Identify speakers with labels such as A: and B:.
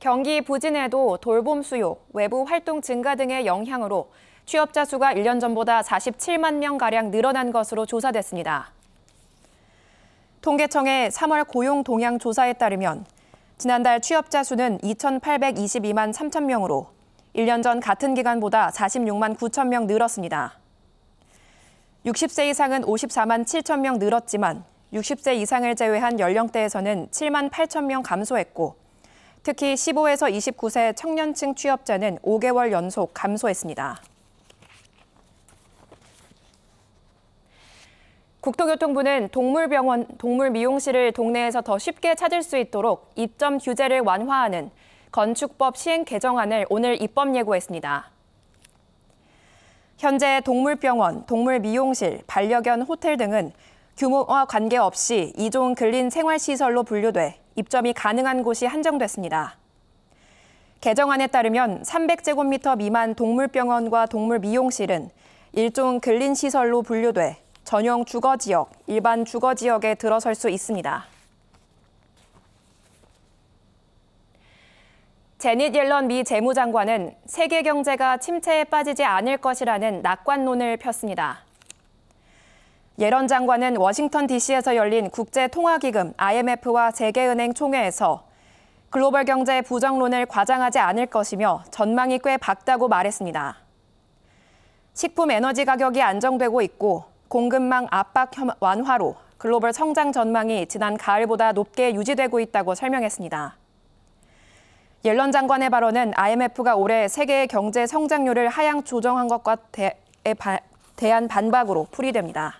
A: 경기 부진에도 돌봄 수요, 외부 활동 증가 등의 영향으로 취업자 수가 1년 전보다 47만 명가량 늘어난 것으로 조사됐습니다. 통계청의 3월 고용 동향 조사에 따르면 지난달 취업자 수는 2,822만 3천 명으로 1년 전 같은 기간보다 46만 9천 명 늘었습니다. 60세 이상은 54만 7천 명 늘었지만 60세 이상을 제외한 연령대에서는 7만 8천 명 감소했고 특히 15에서 29세 청년층 취업자는 5개월 연속 감소했습니다. 국토교통부는 동물병원, 동물미용실을 동네에서 더 쉽게 찾을 수 있도록 입점 규제를 완화하는 건축법 시행 개정안을 오늘 입법 예고했습니다. 현재 동물병원, 동물미용실, 반려견 호텔 등은 규모와 관계없이 2종 근린 생활시설로 분류돼 입점이 가능한 곳이 한정됐습니다. 개정안에 따르면 300제곱미터 미만 동물병원과 동물미용실은 일종 근린시설로 분류돼 전용 주거지역, 일반 주거지역에 들어설 수 있습니다. 제닛 옐런 미 재무장관은 세계 경제가 침체에 빠지지 않을 것이라는 낙관론을 폈습니다. 예런 장관은 워싱턴 DC에서 열린 국제통화기금 IMF와 세계은행 총회에서 글로벌 경제의 부정론을 과장하지 않을 것이며 전망이 꽤 밝다고 말했습니다. 식품 에너지 가격이 안정되고 있고 공급망 압박 완화로 글로벌 성장 전망이 지난 가을보다 높게 유지되고 있다고 설명했습니다. 옐런 장관의 발언은 IMF가 올해 세계의 경제 성장률을 하향 조정한 것과 대, 대, 대한 반박으로 풀이됩니다.